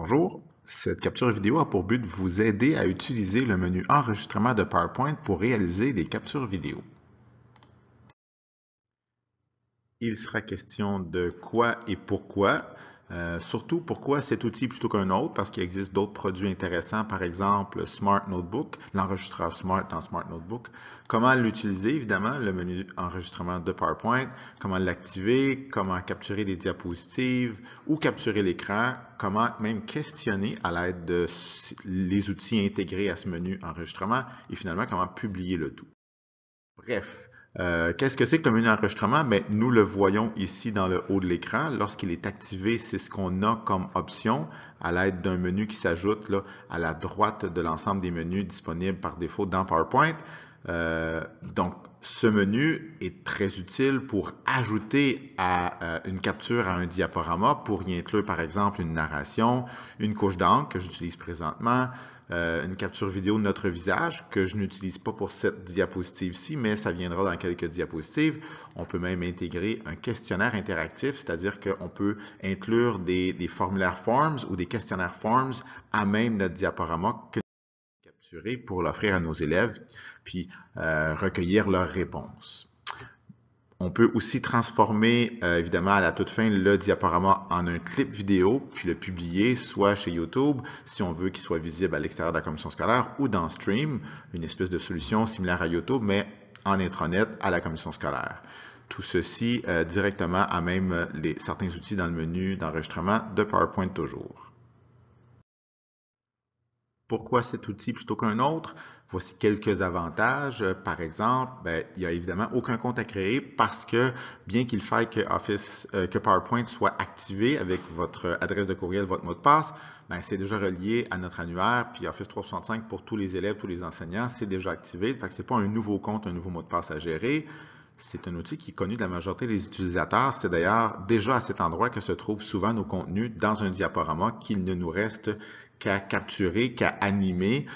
Bonjour, cette capture vidéo a pour but de vous aider à utiliser le menu Enregistrement de PowerPoint pour réaliser des captures vidéo. Il sera question de quoi et pourquoi euh, surtout, pourquoi cet outil plutôt qu'un autre? Parce qu'il existe d'autres produits intéressants, par exemple Smart Notebook, l'enregistreur Smart dans Smart Notebook. Comment l'utiliser? Évidemment, le menu enregistrement de PowerPoint, comment l'activer, comment capturer des diapositives ou capturer l'écran, comment même questionner à l'aide de les outils intégrés à ce menu enregistrement et finalement, comment publier le tout. Bref, euh, qu'est-ce que c'est comme un enregistrement d'enregistrement? nous le voyons ici dans le haut de l'écran. Lorsqu'il est activé, c'est ce qu'on a comme option à l'aide d'un menu qui s'ajoute à la droite de l'ensemble des menus disponibles par défaut dans PowerPoint. Euh, donc, ce menu est très utile pour ajouter à euh, une capture à un diaporama pour y inclure par exemple une narration, une couche d'encre que j'utilise présentement, euh, une capture vidéo de notre visage que je n'utilise pas pour cette diapositive-ci, mais ça viendra dans quelques diapositives. On peut même intégrer un questionnaire interactif, c'est-à-dire qu'on peut inclure des, formulaires forms ou des questionnaires forms à même notre diaporama que nous capturer pour l'offrir à nos élèves, puis euh, recueillir leurs réponses. On peut aussi transformer, euh, évidemment, à la toute fin, le diaporama en un clip vidéo, puis le publier soit chez YouTube, si on veut qu'il soit visible à l'extérieur de la commission scolaire, ou dans Stream, une espèce de solution similaire à YouTube, mais en intranet à la commission scolaire. Tout ceci euh, directement à même les, certains outils dans le menu d'enregistrement de PowerPoint toujours. Pourquoi cet outil plutôt qu'un autre? Voici quelques avantages. Euh, par exemple, ben, il n'y a évidemment aucun compte à créer parce que bien qu'il faille que, Office, euh, que PowerPoint soit activé avec votre adresse de courriel, votre mot de passe, ben, c'est déjà relié à notre annuaire. Puis Office 365 pour tous les élèves, tous les enseignants, c'est déjà activé. Fait ce n'est pas un nouveau compte, un nouveau mot de passe à gérer. C'est un outil qui est connu de la majorité des utilisateurs. C'est d'ailleurs déjà à cet endroit que se trouvent souvent nos contenus dans un diaporama qu'il ne nous reste qu'à capturer, qu'à animer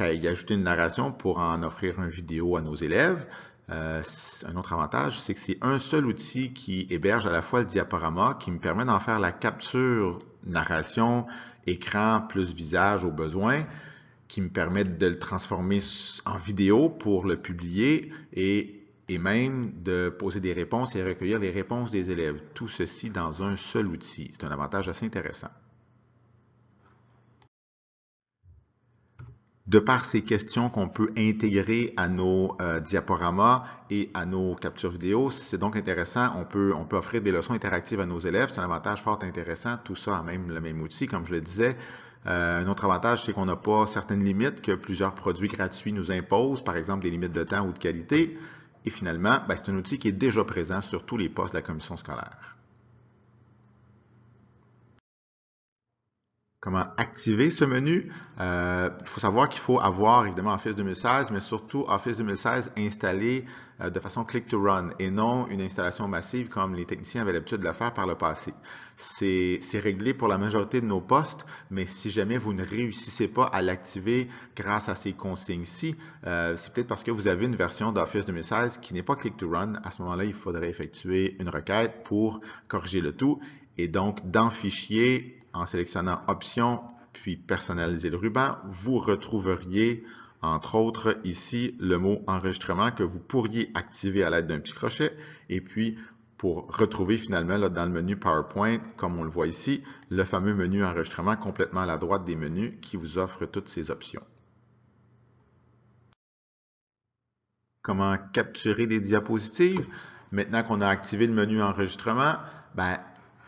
y ajouter une narration pour en offrir une vidéo à nos élèves. Euh, un autre avantage, c'est que c'est un seul outil qui héberge à la fois le diaporama, qui me permet d'en faire la capture narration, écran plus visage au besoin, qui me permet de le transformer en vidéo pour le publier et, et même de poser des réponses et recueillir les réponses des élèves. Tout ceci dans un seul outil. C'est un avantage assez intéressant. de par ces questions qu'on peut intégrer à nos euh, diaporamas et à nos captures vidéo, c'est donc intéressant. On peut, on peut offrir des leçons interactives à nos élèves. C'est un avantage fort intéressant. Tout ça a même le même outil, comme je le disais. Euh, un autre avantage, c'est qu'on n'a pas certaines limites que plusieurs produits gratuits nous imposent, par exemple des limites de temps ou de qualité. Et finalement, ben, c'est un outil qui est déjà présent sur tous les postes de la commission scolaire. comment activer ce menu. Il euh, faut savoir qu'il faut avoir évidemment Office 2016, mais surtout Office 2016 installé euh, de façon click to run et non une installation massive comme les techniciens avaient l'habitude de le faire par le passé. C'est réglé pour la majorité de nos postes, mais si jamais vous ne réussissez pas à l'activer grâce à ces consignes-ci, euh, c'est peut-être parce que vous avez une version d'Office 2016 qui n'est pas click to run. À ce moment-là, il faudrait effectuer une requête pour corriger le tout et donc, dans Fichier, en sélectionnant Options, puis Personnaliser le ruban, vous retrouveriez, entre autres, ici, le mot Enregistrement que vous pourriez activer à l'aide d'un petit crochet. Et puis, pour retrouver finalement dans le menu PowerPoint, comme on le voit ici, le fameux menu Enregistrement complètement à la droite des menus qui vous offre toutes ces options. Comment capturer des diapositives? Maintenant qu'on a activé le menu Enregistrement, ben,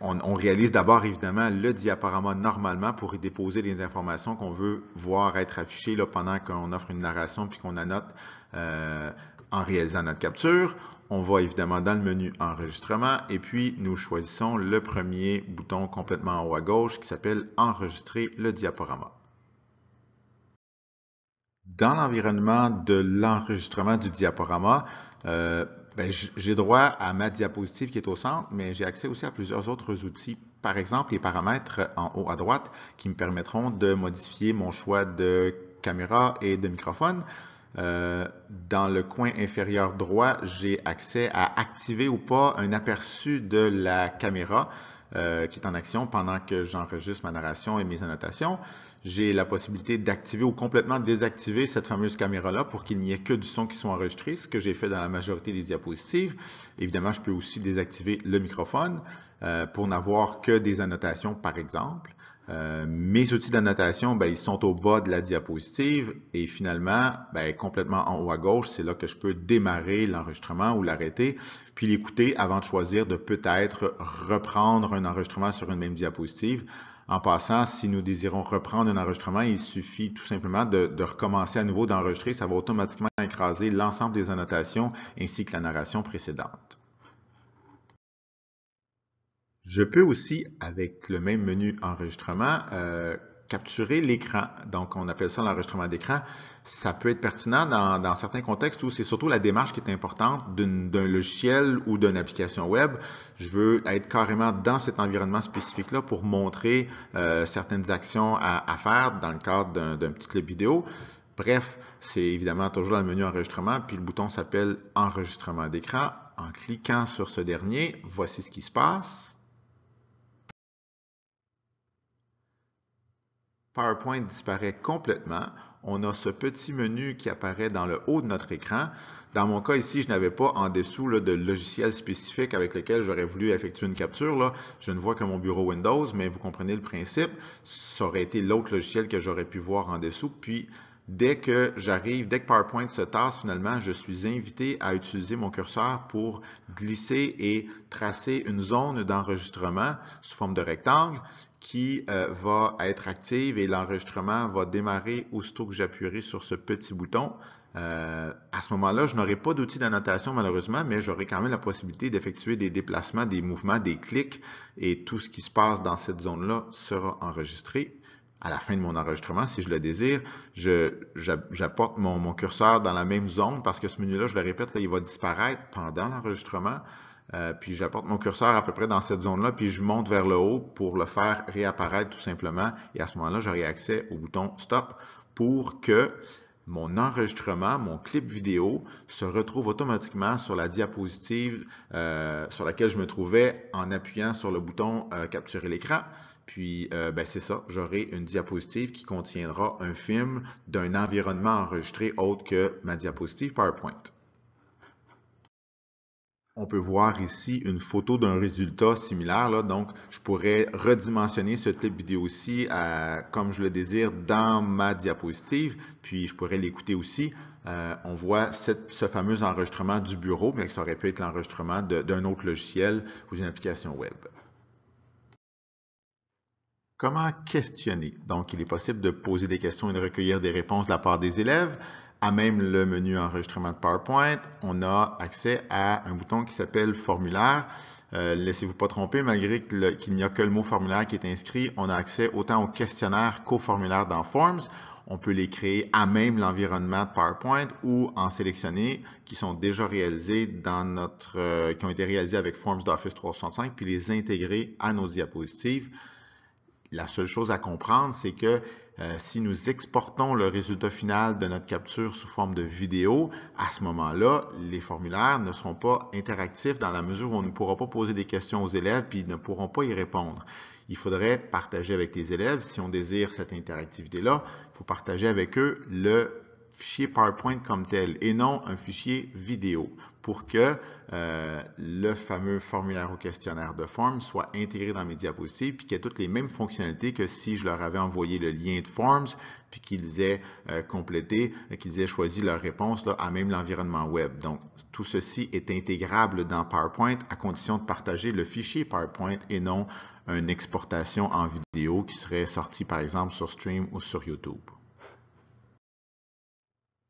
on, réalise d'abord évidemment le diaporama normalement pour y déposer les informations qu'on veut voir être affichées pendant qu'on offre une narration puis qu'on annote euh, en réalisant notre capture. On va évidemment dans le menu Enregistrement et puis nous choisissons le premier bouton complètement en haut à gauche qui s'appelle Enregistrer le diaporama. Dans l'environnement de l'enregistrement du diaporama, euh, ben, j'ai droit à ma diapositive qui est au centre, mais j'ai accès aussi à plusieurs autres outils. Par exemple, les paramètres en haut à droite qui me permettront de modifier mon choix de caméra et de microphone. Euh, dans le coin inférieur droit, j'ai accès à activer ou pas un aperçu de la caméra. Euh, qui est en action pendant que j'enregistre ma narration et mes annotations. J'ai la possibilité d'activer ou complètement désactiver cette fameuse caméra-là pour qu'il n'y ait que du son qui soit enregistré, ce que j'ai fait dans la majorité des diapositives. Évidemment, je peux aussi désactiver le microphone euh, pour n'avoir que des annotations, par exemple. Euh, mes outils d'annotation, ben, ils sont au bas de la diapositive et finalement, ben, complètement en haut à gauche, c'est là que je peux démarrer l'enregistrement ou l'arrêter, puis l'écouter avant de choisir de peut-être reprendre un enregistrement sur une même diapositive. En passant, si nous désirons reprendre un enregistrement, il suffit tout simplement de, de recommencer à nouveau d'enregistrer. Ça va automatiquement écraser l'ensemble des annotations ainsi que la narration précédente. Je peux aussi, avec le même menu enregistrement, euh, capturer l'écran. Donc, on appelle ça l'enregistrement d'écran. Ça peut être pertinent dans, certains contextes où c'est surtout la démarche qui est importante d'un logiciel ou d'une application web. Je veux être carrément dans cet environnement spécifique-là pour montrer euh, certaines actions à, à, faire dans le cadre d'un petit clip vidéo. Bref, c'est évidemment toujours dans le menu enregistrement, puis le bouton s'appelle enregistrement d'écran. En cliquant sur ce dernier, voici ce qui se passe. PowerPoint disparaît complètement. On a ce petit menu qui apparaît dans le haut de notre écran. Dans mon cas ici, je n'avais pas en dessous de logiciel spécifique avec lequel j'aurais voulu effectuer une capture. Là. Je ne vois que mon bureau Windows, mais vous comprenez le principe. Ça aurait été l'autre logiciel que j'aurais pu voir en dessous. Puis, dès que j'arrive, dès que PowerPoint se tasse, finalement, je suis invité à utiliser mon curseur pour glisser et tracer une zone d'enregistrement sous forme de rectangle qui euh, va être active et l'enregistrement va démarrer aussitôt que j'appuierai sur ce petit bouton. Euh, à ce moment-là, je n'aurai pas d'outil d'annotation malheureusement, mais j'aurai quand même la possibilité d'effectuer des déplacements, des mouvements, des clics et tout ce qui se passe dans cette zone-là sera enregistré. À la fin de mon enregistrement, si je le désire, j'apporte mon, curseur dans la même zone parce que ce menu-là, je le répète, il va disparaître pendant l'enregistrement. Euh, puis j'apporte mon curseur à peu près dans cette zone-là, puis je monte vers le haut pour le faire réapparaître tout simplement. Et à ce moment-là, j'aurai accès au bouton Stop pour que mon enregistrement, mon clip vidéo, se retrouve automatiquement sur la diapositive euh, sur laquelle je me trouvais en appuyant sur le bouton euh, Capturer l'écran. Puis, ben, c'est ça, j'aurai une diapositive qui contiendra un film d'un environnement enregistré autre que ma diapositive PowerPoint. On peut voir ici une photo d'un résultat similaire. Donc, je pourrais redimensionner ce clip vidéo-ci euh, comme je le désire dans ma diapositive, puis je pourrais l'écouter aussi. Euh, on voit ce fameux enregistrement du bureau, mais ça aurait pu être l'enregistrement d'un autre logiciel ou d'une application web. Comment questionner? Donc, il est possible de poser des questions et de recueillir des réponses de la part des élèves à même le menu enregistrement de PowerPoint, on a accès à un bouton qui s'appelle formulaire. Euh, laissez-vous pas tromper, malgré qu'il n'y a que le mot formulaire qui est inscrit, on a accès autant au questionnaire qu'au formulaire dans Forms. On peut les créer à même l'environnement de PowerPoint ou en sélectionner qui sont déjà réalisés dans notre, euh, qui ont été réalisés avec Forms d'Office 365 puis les intégrer à nos diapositives. La seule chose à comprendre, c'est que euh, si nous exportons le résultat final de notre capture sous forme de vidéo, à ce moment-là, les formulaires ne seront pas interactifs dans la mesure où on ne pourra pas poser des questions aux élèves puis ils ne pourront pas y répondre. Il faudrait partager avec les élèves, si on désire cette interactivité-là, il faut partager avec eux le fichier PowerPoint comme tel et non un fichier vidéo pour que euh, le fameux formulaire ou questionnaire de Forms soit intégré dans mes diapositives puis qu'il ait toutes les mêmes fonctionnalités que si je leur avais envoyé le lien de Forms puis qu'ils aient euh, complété, euh, qu'ils aient choisi leur réponse à même l'environnement web. Donc, tout ceci est intégrable dans PowerPoint à condition de partager le fichier PowerPoint et non une exportation en vidéo qui serait sortie par exemple sur Stream ou sur YouTube.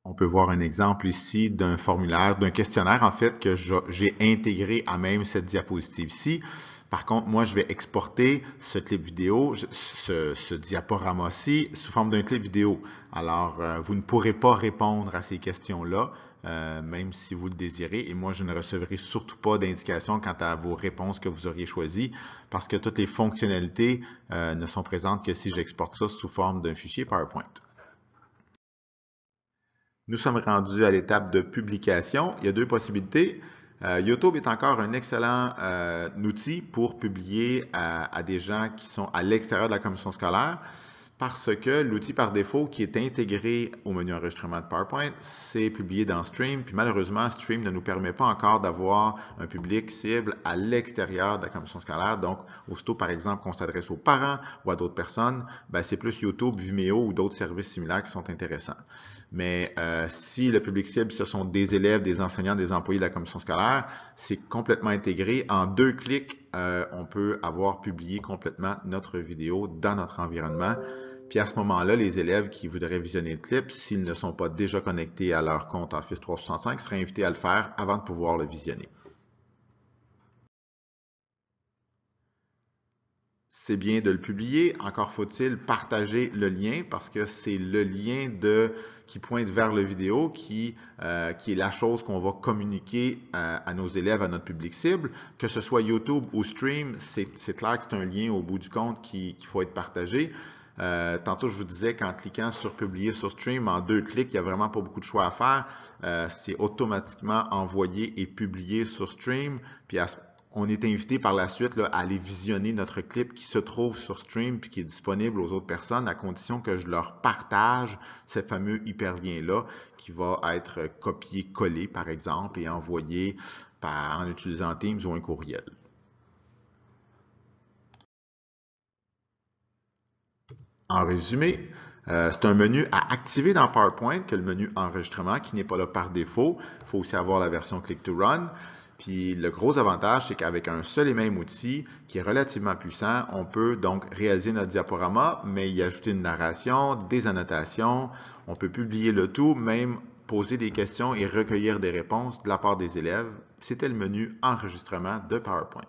On peut voir un exemple ici d'un formulaire, d'un questionnaire en fait que j'ai intégré à même cette diapositive-ci. Par contre, moi, je vais exporter ce clip vidéo, ce, diaporama-ci, sous forme d'un clip vidéo. Alors, euh, vous ne pourrez pas répondre à ces questions-là, euh, même si vous le désirez. Et moi, je ne recevrai surtout pas d'indication quant à vos réponses que vous auriez choisies, parce que toutes les fonctionnalités euh, ne sont présentes que si j'exporte ça sous forme d'un fichier PowerPoint. Nous sommes rendus à l'étape de publication. Il y a deux possibilités. Euh, YouTube est encore un excellent euh, outil pour publier à, à, des gens qui sont à l'extérieur de la commission scolaire parce que l'outil par défaut qui est intégré au menu enregistrement de PowerPoint, c'est publié dans Stream. Puis malheureusement, Stream ne nous permet pas encore d'avoir un public cible à l'extérieur de la commission scolaire. Donc, aussitôt, par exemple, qu'on s'adresse aux parents ou à d'autres personnes, ben, c'est plus YouTube, Vimeo ou d'autres services similaires qui sont intéressants. Mais euh, si le public cible, ce sont des élèves, des enseignants, des employés de la commission scolaire, c'est complètement intégré. En deux clics, euh, on peut avoir publié complètement notre vidéo dans notre environnement. Puis à ce moment-là, les élèves qui voudraient visionner le clip, s'ils ne sont pas déjà connectés à leur compte Office 365, seraient invités à le faire avant de pouvoir le visionner. c'est bien de le publier. Encore faut-il partager le lien parce que c'est le lien de, qui pointe vers le vidéo qui, euh, qui est la chose qu'on va communiquer euh, à, nos élèves, à notre public cible. Que ce soit YouTube ou Stream, c'est clair que c'est un lien au bout du compte qui, qui faut être partagé. Euh, tantôt, je vous disais qu'en cliquant sur publier sur stream, en deux clics, il n'y a vraiment pas beaucoup de choix à faire. c'est automatiquement envoyé et publié sur stream. Puis à, on est invité par la suite à aller visionner notre clip qui se trouve sur Stream puis qui est disponible aux autres personnes à condition que je leur partage ce fameux hyperlien-là qui va être copié-collé, par exemple, et envoyé par, en utilisant Teams ou un courriel. En résumé, euh, c'est un menu à activer dans PowerPoint que le menu enregistrement qui n'est pas là par défaut. Il faut aussi avoir la version Click to Run le gros avantage, c'est qu'avec un seul et même outil qui est relativement puissant, on peut donc réaliser notre diaporama, mais y ajouter une narration, des annotations, on peut publier le tout, même poser des questions et recueillir des réponses de la part des élèves. C'était le menu enregistrement de PowerPoint.